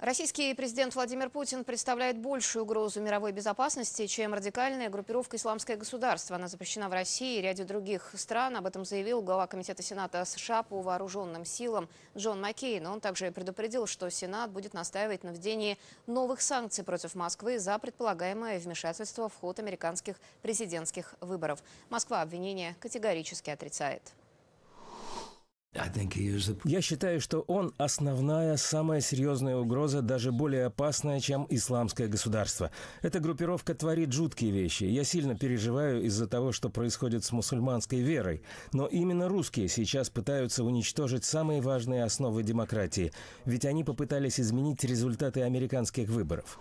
Российский президент Владимир Путин представляет большую угрозу мировой безопасности, чем радикальная группировка «Исламское государство». Она запрещена в России и ряде других стран. Об этом заявил глава Комитета Сената США по вооруженным силам Джон Маккейн. Он также предупредил, что Сенат будет настаивать на введении новых санкций против Москвы за предполагаемое вмешательство в ход американских президентских выборов. Москва обвинение категорически отрицает. Я считаю, что он основная, самая серьезная угроза, даже более опасная, чем исламское государство. Эта группировка творит жуткие вещи. Я сильно переживаю из-за того, что происходит с мусульманской верой. Но именно русские сейчас пытаются уничтожить самые важные основы демократии. Ведь они попытались изменить результаты американских выборов.